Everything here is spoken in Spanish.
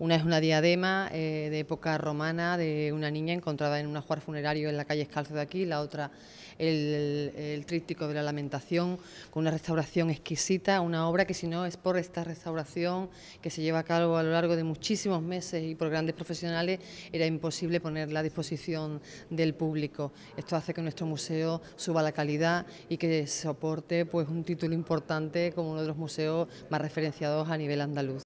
Una es una diadema eh, de época romana de una niña encontrada en un ajuar funerario en la calle Escalzo de aquí, la otra el, el, tríptico de la lamentación, con una restauración exquisita, una obra que si no es por esta restauración que se lleva a cabo a lo largo de muchísimos meses y por grandes profesionales, era imposible ponerla a disposición del público. Esto hace que nuestro museo suba la calidad y que soporte pues, un título importante como uno de los museos más referenciados a nivel andaluz.